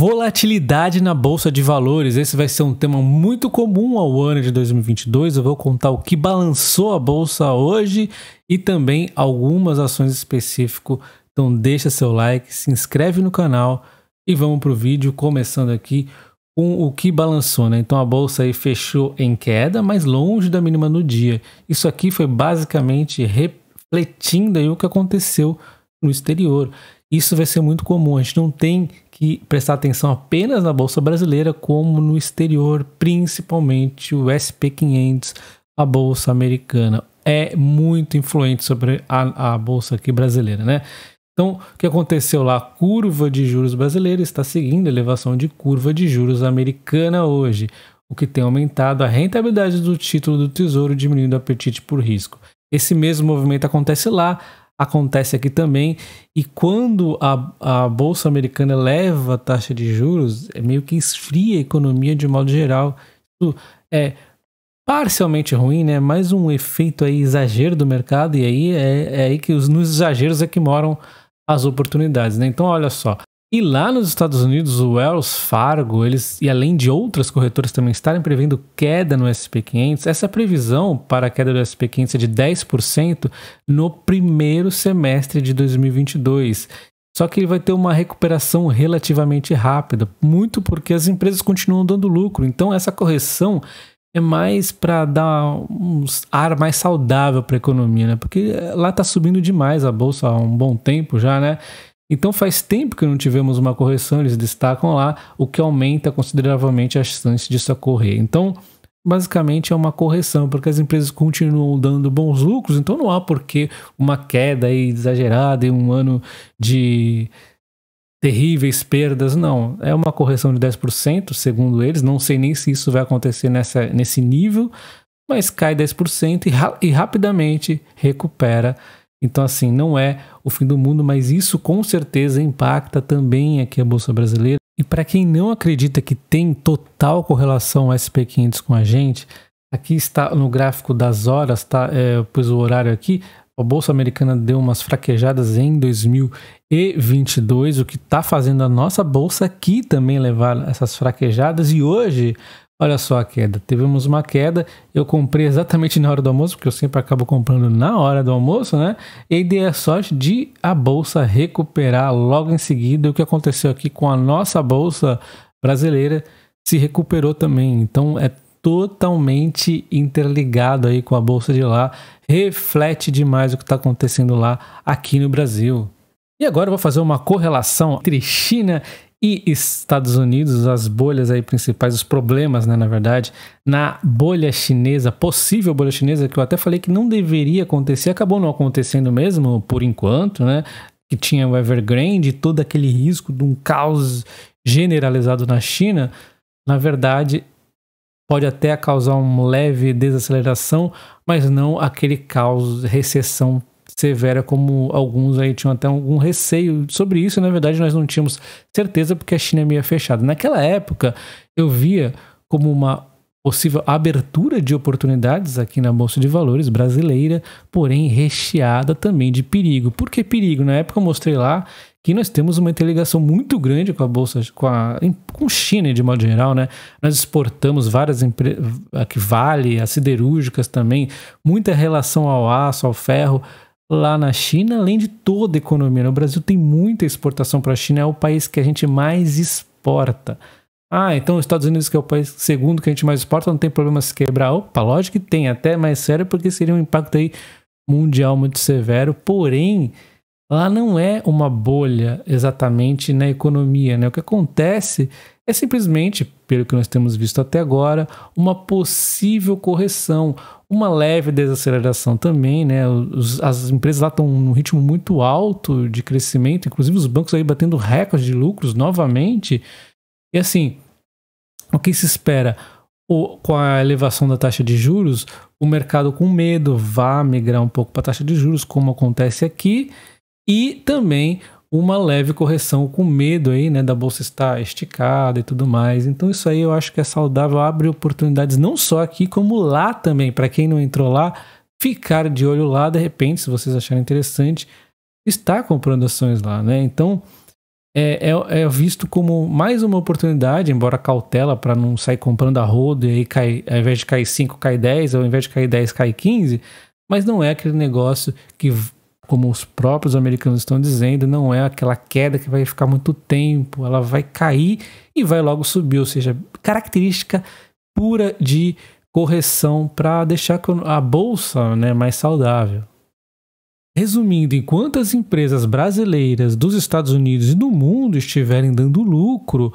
Volatilidade na bolsa de valores. Esse vai ser um tema muito comum ao ano de 2022. Eu vou contar o que balançou a bolsa hoje e também algumas ações específicas. Então deixa seu like, se inscreve no canal e vamos para o vídeo começando aqui com o que balançou. Né? Então a bolsa aí fechou em queda, mas longe da mínima no dia. Isso aqui foi basicamente refletindo aí o que aconteceu no exterior isso vai ser muito comum. A gente não tem que prestar atenção apenas na bolsa brasileira, como no exterior, principalmente o SP 500, a bolsa americana é muito influente sobre a, a bolsa aqui brasileira, né? Então, o que aconteceu lá? A curva de juros brasileira está seguindo a elevação de curva de juros americana hoje, o que tem aumentado a rentabilidade do título do Tesouro, diminuindo o apetite por risco. Esse mesmo movimento acontece lá, acontece aqui também. E quando a, a Bolsa Americana eleva a taxa de juros, é meio que esfria a economia de modo geral. Isso é parcialmente ruim, né? Mais um efeito aí exagero do mercado, e aí é, é aí que os, nos exageros é que moram as oportunidades, né? Então, olha só, e lá nos Estados Unidos, o Wells Fargo, eles e além de outras corretoras também estarem prevendo queda no S&P 500, essa previsão para a queda do S&P 500 é de 10% no primeiro semestre de 2022. Só que ele vai ter uma recuperação relativamente rápida, muito porque as empresas continuam dando lucro. Então essa correção é mais para dar um ar mais saudável para a economia, né? Porque eh, lá está subindo demais a bolsa há um bom tempo já, né? Então faz tempo que não tivemos uma correção, eles destacam lá, o que aumenta consideravelmente as chances disso ocorrer. Então, basicamente é uma correção, porque as empresas continuam dando bons lucros, então não há por que uma queda exagerada em um ano de terríveis perdas, não. É uma correção de 10%, segundo eles, não sei nem se isso vai acontecer nessa, nesse nível, mas cai 10% e, ra e rapidamente recupera então, assim, não é o fim do mundo, mas isso com certeza impacta também aqui a Bolsa Brasileira. E para quem não acredita que tem total correlação SP500 com a gente, aqui está no gráfico das horas, tá? É, pus o horário aqui. A Bolsa Americana deu umas fraquejadas em 2022, o que está fazendo a nossa Bolsa aqui também levar essas fraquejadas. E hoje Olha só a queda. Tivemos uma queda. Eu comprei exatamente na hora do almoço, porque eu sempre acabo comprando na hora do almoço, né? E dei a sorte de a bolsa recuperar logo em seguida. O que aconteceu aqui com a nossa bolsa brasileira se recuperou também. Então é totalmente interligado aí com a bolsa de lá. Reflete demais o que está acontecendo lá aqui no Brasil. E agora eu vou fazer uma correlação entre China e Estados Unidos, as bolhas aí principais, os problemas, né, na verdade, na bolha chinesa, possível bolha chinesa, que eu até falei que não deveria acontecer, acabou não acontecendo mesmo, por enquanto, né? Que tinha o Evergrande, todo aquele risco de um caos generalizado na China, na verdade, pode até causar uma leve desaceleração, mas não aquele caos, recessão severa como alguns aí tinham até algum receio sobre isso. Na verdade, nós não tínhamos certeza porque a China é meio fechada. Naquela época, eu via como uma possível abertura de oportunidades aqui na Bolsa de Valores brasileira, porém recheada também de perigo. Por que perigo? Na época eu mostrei lá que nós temos uma interligação muito grande com a bolsa, com a com China de modo geral, né? Nós exportamos várias empresas, que vale, as siderúrgicas também, muita relação ao aço, ao ferro lá na China, além de toda a economia. O Brasil tem muita exportação para a China, é o país que a gente mais exporta. Ah, então os Estados Unidos, que é o país segundo que a gente mais exporta, não tem problema se quebrar. Opa, lógico que tem, até mais sério, porque seria um impacto aí mundial muito severo. Porém, lá não é uma bolha exatamente na economia. Né? O que acontece é simplesmente, pelo que nós temos visto até agora, uma possível correção, uma leve desaceleração também. Né? Os, as empresas lá estão num ritmo muito alto de crescimento, inclusive os bancos aí batendo recordes de lucros novamente. E assim, o que se espera? O, com a elevação da taxa de juros, o mercado com medo vá migrar um pouco para a taxa de juros, como acontece aqui, e também uma leve correção com medo aí, né, da bolsa estar esticada e tudo mais. Então isso aí eu acho que é saudável, abre oportunidades não só aqui como lá também, para quem não entrou lá, ficar de olho lá de repente, se vocês acharem interessante, está comprando ações lá, né? Então é, é, é visto como mais uma oportunidade, embora cautela para não sair comprando a rodo e aí cai, ao invés de cair 5, cai 10, ou ao invés de cair 10, cai 15, mas não é aquele negócio que como os próprios americanos estão dizendo, não é aquela queda que vai ficar muito tempo, ela vai cair e vai logo subir, ou seja, característica pura de correção para deixar a bolsa né, mais saudável. Resumindo, enquanto as empresas brasileiras dos Estados Unidos e do mundo estiverem dando lucro,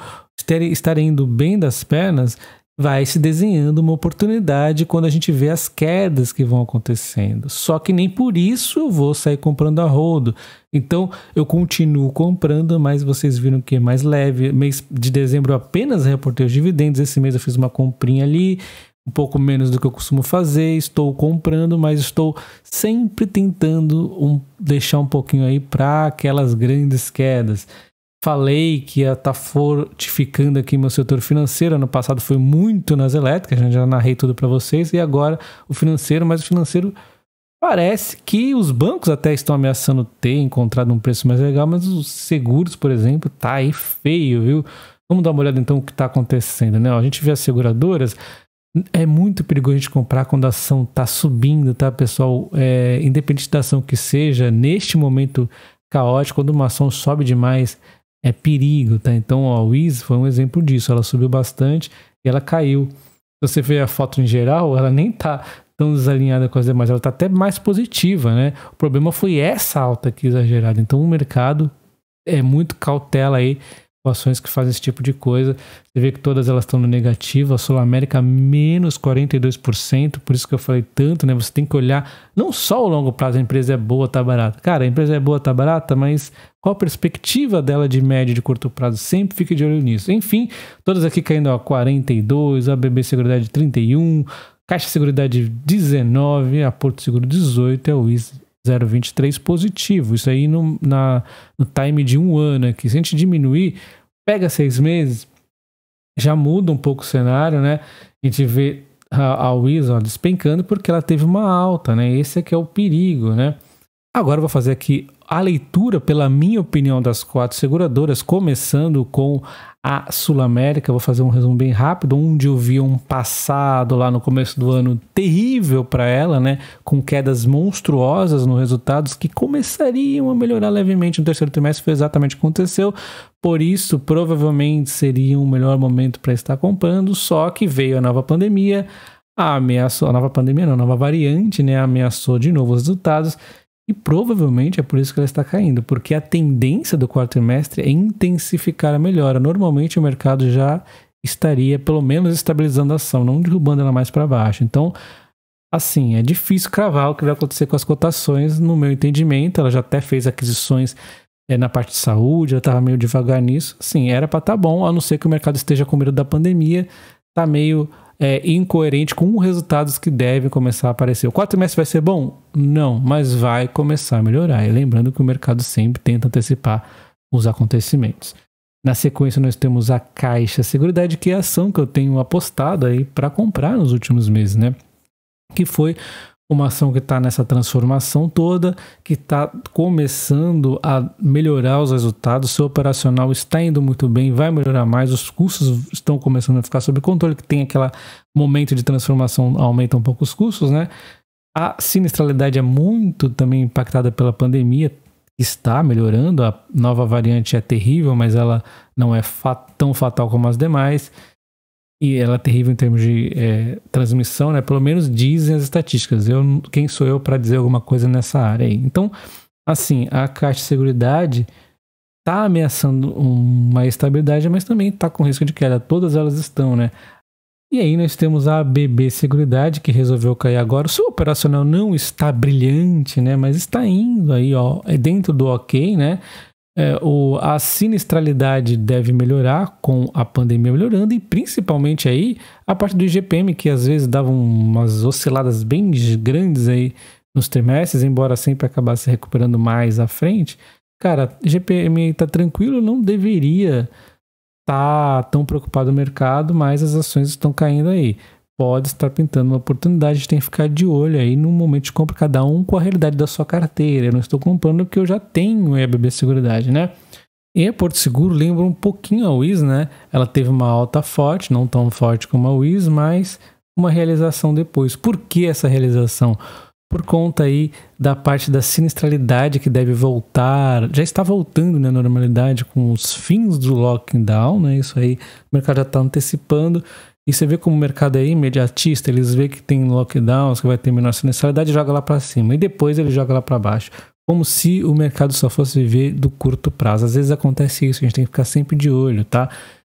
estarem indo bem das pernas, vai se desenhando uma oportunidade quando a gente vê as quedas que vão acontecendo. Só que nem por isso eu vou sair comprando a rodo. Então eu continuo comprando, mas vocês viram que é mais leve. Mês de dezembro eu apenas reportei os dividendos. Esse mês eu fiz uma comprinha ali, um pouco menos do que eu costumo fazer. Estou comprando, mas estou sempre tentando um, deixar um pouquinho aí para aquelas grandes quedas. Falei que ia estar tá fortificando aqui meu setor financeiro. Ano passado foi muito nas elétricas, já narrei tudo para vocês. E agora o financeiro, mas o financeiro parece que os bancos até estão ameaçando ter encontrado um preço mais legal, mas os seguros, por exemplo, tá aí feio, viu? Vamos dar uma olhada então o que está acontecendo, né? a gente vê as seguradoras, é muito perigoso a gente comprar quando a ação está subindo, tá, pessoal? É, independente da ação que seja, neste momento caótico, quando uma ação sobe demais, é perigo, tá? Então, ó, a Wiz foi um exemplo disso. Ela subiu bastante e ela caiu. Se você ver a foto em geral, ela nem tá tão desalinhada com as demais, ela tá até mais positiva, né? O problema foi essa alta aqui exagerada. Então, o mercado é muito cautela aí ações que fazem esse tipo de coisa. Você vê que todas elas estão no negativo, a Sul América menos 42%, por isso que eu falei tanto, né? Você tem que olhar não só o longo prazo, a empresa é boa, tá barata. Cara, a empresa é boa, tá barata, mas qual a perspectiva dela de médio e de curto prazo? Sempre fique de olho nisso. Enfim, todas aqui caindo a 42, a BB Seguridade 31, Caixa Seguridade 19, a Porto Seguro 18, é o Wizard. 0,23 positivo. Isso aí no, na, no time de um ano aqui. Se a gente diminuir, pega seis meses, já muda um pouco o cenário, né? A gente vê a, a Wiz despencando porque ela teve uma alta, né? Esse é que é o perigo, né? Agora eu vou fazer aqui a leitura, pela minha opinião, das quatro seguradoras, começando com a Sul América, vou fazer um resumo bem rápido, onde eu vi um passado lá no começo do ano terrível para ela, né, com quedas monstruosas nos resultados que começariam a melhorar levemente no terceiro trimestre, foi exatamente o que aconteceu. Por isso, provavelmente seria um melhor momento para estar comprando, só que veio a nova pandemia, ameaçou a nova pandemia, não, a nova variante, né, ameaçou de novo os resultados e provavelmente é por isso que ela está caindo, porque a tendência do quarto trimestre é intensificar a melhora. Normalmente o mercado já estaria pelo menos estabilizando a ação, não derrubando ela mais para baixo. Então, assim, é difícil cravar o que vai acontecer com as cotações, no meu entendimento. Ela já até fez aquisições é, na parte de saúde, ela estava meio devagar nisso. Sim, era para estar tá bom, a não ser que o mercado esteja com medo da pandemia, tá meio é, incoerente com resultados que devem começar a aparecer. O quarto trimestre vai ser bom? Não, mas vai começar a melhorar. E lembrando que o mercado sempre tenta antecipar os acontecimentos. Na sequência, nós temos a Caixa Seguridade, que é a ação que eu tenho apostado aí para comprar nos últimos meses, né? Que foi uma ação que está nessa transformação toda, que está começando a melhorar os resultados, seu operacional está indo muito bem, vai melhorar mais, os custos estão começando a ficar sob controle, que tem aquele momento de transformação, aumenta um pouco os custos, né? A sinistralidade é muito também impactada pela pandemia, está melhorando, a nova variante é terrível, mas ela não é tão fatal como as demais e ela é terrível em termos de é, transmissão, né? Pelo menos dizem as estatísticas. Eu, quem sou eu para dizer alguma coisa nessa área aí? Então, assim, a Caixa de Seguridade está ameaçando uma estabilidade, mas também está com risco de queda. Todas elas estão, né? E aí nós temos a BB Seguridade, que resolveu cair agora. O seu operacional não está brilhante, né? Mas está indo aí, ó, é dentro do ok, né? É, o, a sinistralidade deve melhorar com a pandemia melhorando e principalmente aí a parte do IGPM, que às vezes dava umas osciladas bem grandes aí nos trimestres, embora sempre acabasse se recuperando mais à frente. Cara, IGPM tá tranquilo, não deveria estar tá tão preocupado o mercado, mas as ações estão caindo aí pode estar pintando uma oportunidade, a gente tem que ficar de olho aí no momento de compra, cada um com a realidade da sua carteira. Eu não estou comprando o que eu já tenho em EBB Seguridade, né? E a Porto Seguro lembra um pouquinho a Wiz, né? Ela teve uma alta forte, não tão forte como a Wiz, mas uma realização depois. Por que essa realização? Por conta aí da parte da sinistralidade que deve voltar, já está voltando na né, normalidade com os fins do lockdown, né? Isso aí o mercado já está antecipando e você vê como o mercado é imediatista, eles vê que tem lockdowns, que vai ter menor sinistralidade, joga lá para cima. E depois ele joga lá para baixo. Como se o mercado só fosse viver do curto prazo. Às vezes acontece isso, a gente tem que ficar sempre de olho, tá?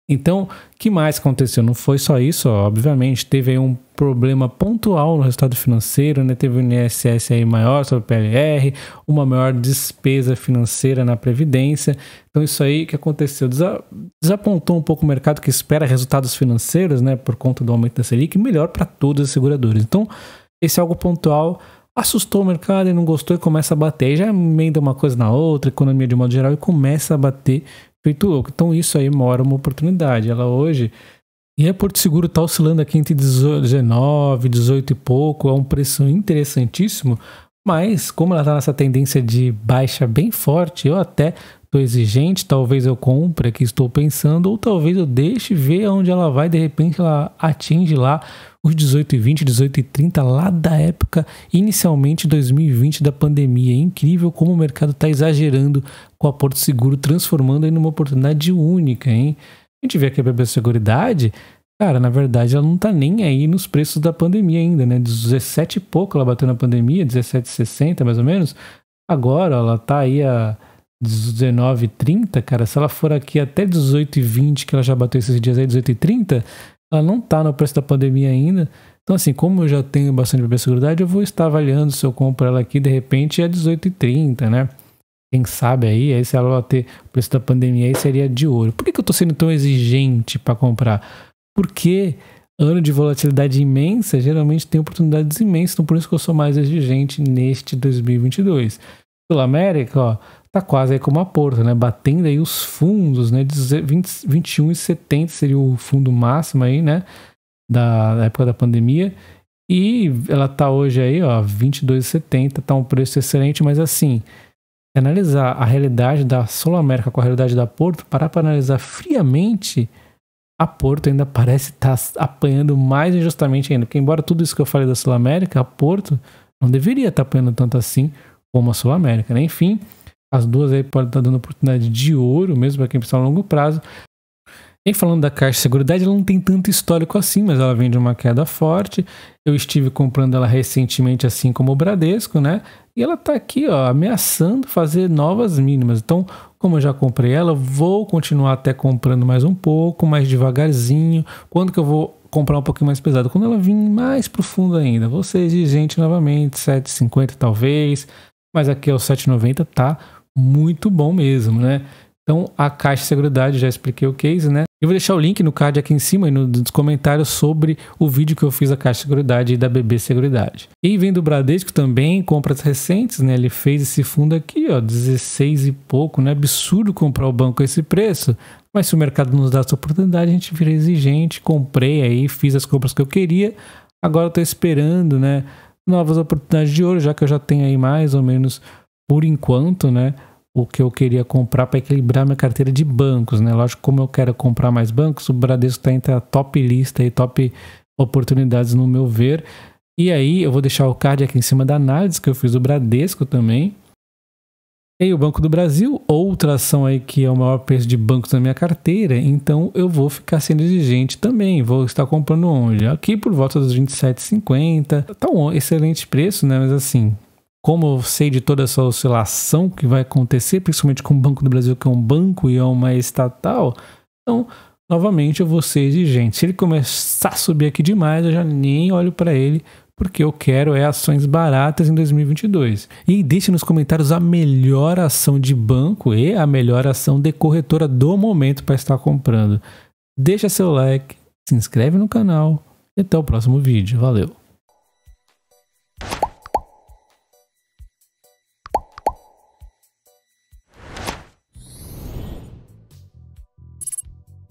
Então, que mais aconteceu? Não foi só isso, ó. obviamente, teve um problema pontual no resultado financeiro, né? Teve um INSS aí maior sobre o PLR, uma maior despesa financeira na previdência. Então isso aí que aconteceu desapontou um pouco o mercado que espera resultados financeiros, né, por conta do aumento da Selic, melhor para todos os seguradores. Então, esse algo pontual assustou o mercado e não gostou e começa a bater. Aí já emenda uma coisa na outra, economia de modo geral, e começa a bater feito louco. Então isso aí mora uma oportunidade. Ela hoje. E a é Porto Seguro está oscilando aqui entre 19, 18 e pouco, é um preço interessantíssimo, mas como ela está nessa tendência de baixa bem forte, eu até Estou exigente, talvez eu compre, que estou pensando, ou talvez eu deixe ver aonde ela vai, de repente ela atinge lá os 18,20, e e lá da época inicialmente 2020 da pandemia. É incrível como o mercado está exagerando com a Porto Seguro, transformando aí numa oportunidade única, hein? A gente vê aqui a BB Seguridade, cara, na verdade ela não está nem aí nos preços da pandemia ainda, né? 17 e pouco ela bateu na pandemia, 17,60 mais ou menos. Agora ela está aí a 19 30 cara, se ela for aqui até 18 e 20 que ela já bateu esses dias aí, 18 e 30 ela não está no preço da pandemia ainda. Então, assim, como eu já tenho bastante bebê seguridade, eu vou estar avaliando se eu compro ela aqui, de repente, a é 18 e 30 né? Quem sabe aí, aí se ela bater o preço da pandemia aí seria de ouro. Por que, que eu tô sendo tão exigente para comprar? Porque ano de volatilidade imensa geralmente tem oportunidades imensas, então por isso que eu sou mais exigente neste 2022. Sul América, ó, Tá quase aí como a Porto, né? Batendo aí os fundos, né? 21,70 seria o fundo máximo aí, né? Da, época da pandemia. E ela tá hoje aí, ó, 22,70, tá um preço excelente, mas assim, analisar a realidade da Sul América com a realidade da Porto, parar para analisar friamente, a Porto ainda parece estar tá apanhando mais injustamente ainda, porque embora tudo isso que eu falei da Sul América, a Porto não deveria estar tá apanhando tanto assim como a Sul América, né? Enfim, as duas aí podem estar dando oportunidade de ouro mesmo para quem pensar a longo prazo. E falando da Caixa de Seguridade, ela não tem tanto histórico assim, mas ela vem de uma queda forte. Eu estive comprando ela recentemente, assim como o Bradesco, né? E ela está aqui, ó, ameaçando fazer novas mínimas. Então, como eu já comprei ela, vou continuar até comprando mais um pouco, mais devagarzinho. Quando que eu vou comprar um pouquinho mais pesado? Quando ela vir mais profundo ainda. Vou ser exigente novamente, 7,50 talvez. Mas aqui é o 7,90, tá? muito bom mesmo, né? Então, a Caixa de Seguridade, já expliquei o case, né? Eu vou deixar o link no card aqui em cima e nos comentários sobre o vídeo que eu fiz da Caixa de Seguridade e da BB Seguridade. E vem do Bradesco também, compras recentes, né? Ele fez esse fundo aqui, ó, 16 e pouco, né? Absurdo comprar o banco a esse preço. Mas se o mercado nos dá essa oportunidade, a gente vira exigente, comprei aí, fiz as compras que eu queria. Agora eu tô esperando, né? Novas oportunidades de ouro, já que eu já tenho aí mais ou menos por enquanto, né, o que eu queria comprar para equilibrar minha carteira de bancos, né? Lógico, como eu quero comprar mais bancos, o Bradesco está entre a top lista e top oportunidades no meu ver. E aí eu vou deixar o card aqui em cima da análise que eu fiz do Bradesco também. E o Banco do Brasil, outra ação aí que é o maior preço de bancos na minha carteira, então eu vou ficar sendo exigente também, vou estar comprando onde? Aqui por volta dos 27,50. Tá um excelente preço, né? Mas assim, como eu sei de toda essa oscilação que vai acontecer, principalmente com o Banco do Brasil, que é um banco e é uma estatal, então, novamente, eu vou ser exigente. Se ele começar a subir aqui demais, eu já nem olho para ele, porque eu quero é ações baratas em 2022. E deixe nos comentários a melhor ação de banco e a melhor ação de corretora do momento para estar comprando. Deixa seu like, se inscreve no canal e até o próximo vídeo. Valeu!